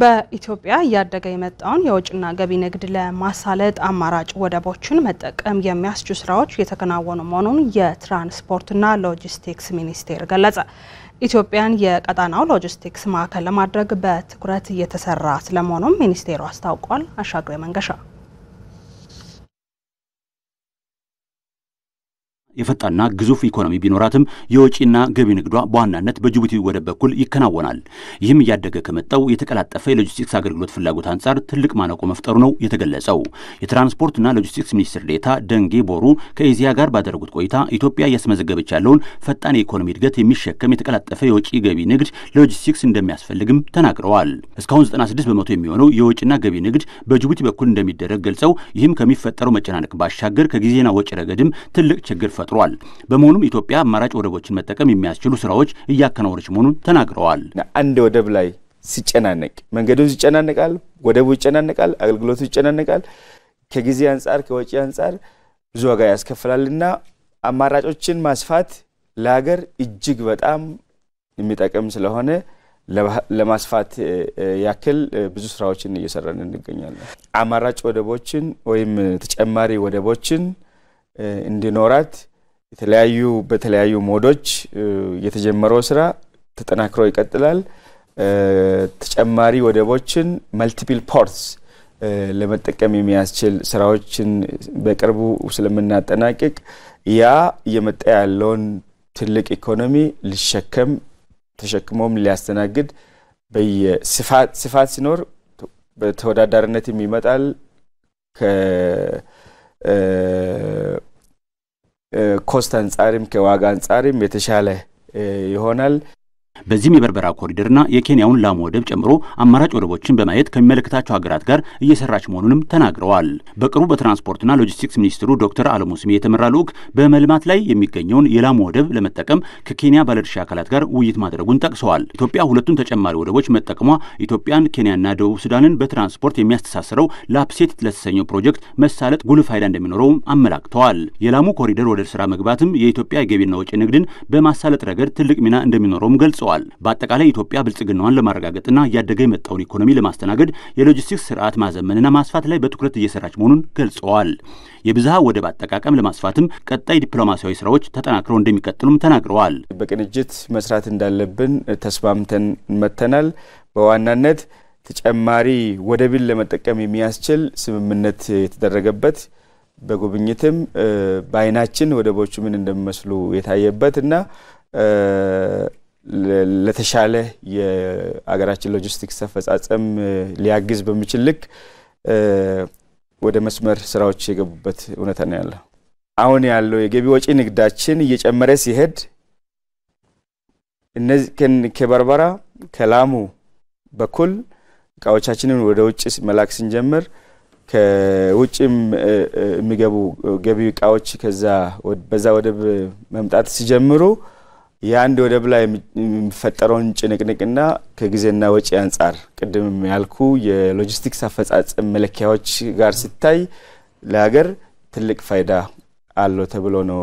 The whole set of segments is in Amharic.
በኢትዮጵያ እያደገ የመጣውን የውጭና ገቢ ንግድ ለማሳለጥ አማራጭ ወደቦችን መጠቀም የሚያስችሉ ስራዎች እየተከናወኑ መሆኑን የትራንስፖርትና ሎጂስቲክስ ሚኒስቴር ገለጸ። ኢትዮጵያን የቀጣናው ሎጂስቲክስ ማዕከል ለማድረግ በትኩረት እየተሰራ ስለመሆኑም ሚኒስቴሩ አስታውቋል። አሻግሬ መንገሻ የፈጣንና ግዙፍ ኢኮኖሚ ቢኖራትም የወጪና ገቢ ንግዷ በዋናነት በጅቡቲ ወደብ በኩል ይከናወናል። ይህም እያደገ ከመጣው የተቀላጠፈ የሎጂስቲክስ አገልግሎት ፍላጎት አንጻር ትልቅ ማነቆ መፍጠሩ ነው የተገለጸው። የትራንስፖርትና ሎጂስቲክስ ሚኒስትር ዴታ ደንጌ ቦሩ ከኢዚያ ጋር ባደረጉት ቆይታ ኢትዮጵያ እያስመዘገበች ያለውን ፈጣን የኢኮኖሚ እድገት የሚሸከም የተቀላጠፈ የወጪ ገቢ ንግድ ሎጂስቲክስ እንደሚያስፈልግም ተናግረዋል። እስካሁን 96 በመቶ የሚሆነው የወጪና ገቢ ንግድ በጅቡቲ በኩል እንደሚደረግ ገልጸው ይህም ከሚፈጠረው መጨናነቅ ባሻገር ከጊዜና ወጪ ረገድም ትልቅ ችግር ፈጥሯል። በመሆኑም ኢትዮጵያ አማራጭ ወደቦችን መጠቀም የሚያስችሉ ስራዎች እያከናወነች መሆኑን ተናግረዋል። አንድ ወደብ ላይ ሲጨናነቅ መንገዱ ይጨናነቃል፣ ወደቡ ይጨናነቃል፣ አገልግሎቱ ይጨናነቃል። ከጊዜ አንጻር ከወጪ አንጻር ብዙ ዋጋ ያስከፍላልና አማራጮችን ማስፋት ለሀገር እጅግ በጣም የሚጠቅም ስለሆነ ለማስፋት ያክል ብዙ ስራዎችን እየሰራን እንገኛለን። አማራጭ ወደቦችን ወይም ተጨማሪ ወደቦችን እንዲኖራት የተለያዩ በተለያዩ ሞዶች የተጀመረው ስራ ተጠናክሮ ይቀጥላል። ተጨማሪ ወደቦችን መልቲፕል ፖርትስ ለመጠቀም የሚያስችል ስራዎችን በቅርቡ ስለምናጠናቅቅ ያ እየመጣ ያለውን ትልቅ ኢኮኖሚ ሊሸከም ተሸክሞም ሊያስተናግድ ስፋት ሲኖር በተወዳዳሪነትም ይመጣል። ከኮስት አንጻርም ከዋጋ አንጻርም የተሻለ ይሆናል። በዚህም የበርበራ ኮሪደርና የኬንያውን ላሙ ወደብ ጨምሮ አማራጭ ወደቦችን በማየት ከሚመለከታቸው ሀገራት ጋር እየሰራች መሆኑንም ተናግረዋል። በቅርቡ በትራንስፖርትና ሎጂስቲክስ ሚኒስትሩ ዶክተር አለሙ ስሜ የተመራ ልዑክ በመልማት ላይ የሚገኘውን የላሙ ወደብ ለመጠቀም ከኬንያ ባለድርሻ አካላት ጋር ውይይት ማድረጉን ጠቅሰዋል። ኢትዮጵያ ሁለቱን ተጨማሪ ወደቦች መጠቀሟ ኢትዮጵያን፣ ኬንያና ደቡብ ሱዳንን በትራንስፖርት የሚያስተሳስረው ላፕሴት ለተሰኘው ፕሮጀክት መሳለጥ ጉልህ ፋይዳ እንደሚኖረውም አመላክተዋል። የላሙ ኮሪደር ወደ ስራ መግባትም የኢትዮጵያ የገቢና ወጪ ንግድን በማሳለጥ ረገድ ትልቅ ሚና እንደሚኖረውም ገልጸዋል። አስታውቀዋል። በአጠቃላይ ኢትዮጵያ ብልጽግናዋን ለማረጋገጥና እያደገ የመጣውን ኢኮኖሚ ለማስተናገድ የሎጂስቲክስ ስርዓት ማዘመንና ማስፋት ላይ በትኩረት እየሰራች መሆኑን ገልጸዋል። የብዝሃ ወደብ አጠቃቀም ለማስፋትም ቀጣይ ዲፕሎማሲያዊ ስራዎች ተጠናክረው እንደሚቀጥሉም ተናግረዋል። በቅንጅት መስራት እንዳለብን ተስማምተን መጥተናል። በዋናነት ተጨማሪ ወደብን ለመጠቀም የሚያስችል ስምምነት የተደረገበት በጉብኝትም በአይናችን ወደቦቹ ምን እንደሚመስሉ የታየበት እና ለተሻለ የአገራችን ሎጂስቲክስ አፈጻጸም ሊያግዝ በሚችል ልክ ወደ መስመር ስራዎች የገቡበት እውነታ ነው ያለው። አሁን ያለው የገቢ ወጪ ንግዳችን እየጨመረ ሲሄድ እነዚህ ከበርበራ ከላሙ በኩል እቃዎቻችንን ወደ ውጭ መላክ ስንጀምር ከውጭም የሚገቡ ገቢ እቃዎች ከዛ በዛ ወደብ መምጣት ሲጀምሩ የአንድ ወደብ ላይ የሚፈጠረውን ጭንቅንቅና ከጊዜና ወጪ አንጻር ቅድም ያልኩ የሎጂስቲክስ አፈጻጸም መለኪያዎች ጋር ሲታይ ለሀገር ትልቅ ፋይዳ አለው ተብሎ ነው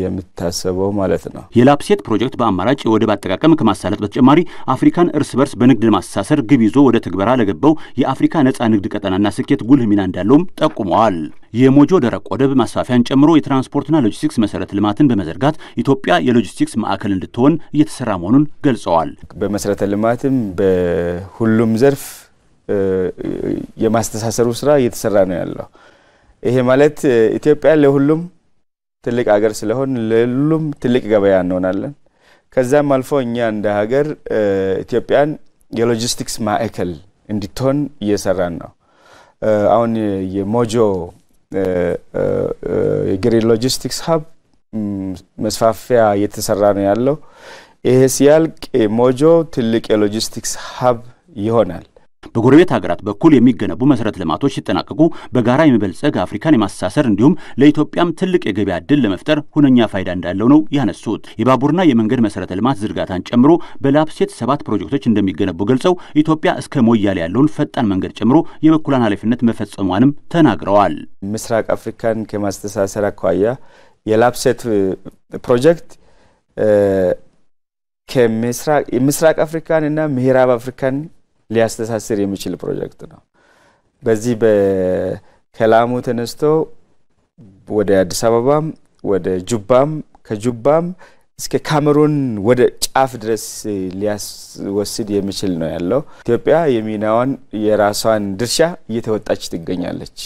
የምታሰበው ማለት ነው። የላፕሴት ፕሮጀክት በአማራጭ የወደብ አጠቃቀም ከማሳለጥ በተጨማሪ አፍሪካን እርስ በርስ በንግድ ለማስተሳሰር ግብ ይዞ ወደ ትግበራ ለገባው የአፍሪካ ነጻ ንግድ ቀጠናና ስኬት ጉልህ ሚና እንዳለውም ጠቁመዋል። የሞጆ ደረቅ ወደብ ማስፋፊያን ጨምሮ የትራንስፖርትና ሎጂስቲክስ መሰረተ ልማትን በመዘርጋት ኢትዮጵያ የሎጂስቲክስ ማዕከል እንድትሆን እየተሰራ መሆኑን ገልጸዋል። በመሰረተ ልማትም በሁሉም ዘርፍ የማስተሳሰሩ ስራ እየተሰራ ነው ያለው። ይሄ ማለት ኢትዮጵያ ለሁሉም ትልቅ ሀገር ስለሆን ለሁሉም ትልቅ ገበያ እንሆናለን። ከዛም አልፎ እኛ እንደ ሀገር ኢትዮጵያን የሎጂስቲክስ ማዕከል እንድትሆን እየሰራን ነው። አሁን የሞጆ የግሪን ሎጂስቲክስ ሀብ መስፋፊያ እየተሰራ ነው ያለው። ይሄ ሲያልቅ ሞጆ ትልቅ የሎጂስቲክስ ሀብ ይሆናል። በጎረቤት ሀገራት በኩል የሚገነቡ መሰረተ ልማቶች ሲጠናቀቁ በጋራ የመበልጸግ አፍሪካን የማስተሳሰር እንዲሁም ለኢትዮጵያም ትልቅ የገበያ እድል ለመፍጠር ሁነኛ ፋይዳ እንዳለው ነው ያነሱት። የባቡርና የመንገድ መሰረተ ልማት ዝርጋታን ጨምሮ በላፕሴት ሰባት ፕሮጀክቶች እንደሚገነቡ ገልጸው ኢትዮጵያ እስከ ሞያሌ ያለውን ፈጣን መንገድ ጨምሮ የበኩላን ኃላፊነት መፈጸሟንም ተናግረዋል። ምስራቅ አፍሪካን ከማስተሳሰር አኳያ የላፕሴት ፕሮጀክት ምስራቅ አፍሪካን እና ምዕራብ አፍሪካን ሊያስተሳስር የሚችል ፕሮጀክት ነው። በዚህ ከላሙ ተነስቶ ወደ አዲስ አበባም ወደ ጁባም ከጁባም እስከ ካሜሩን ወደ ጫፍ ድረስ ሊያስወስድ የሚችል ነው ያለው። ኢትዮጵያ የሚናዋን የራሷን ድርሻ እየተወጣች ትገኛለች።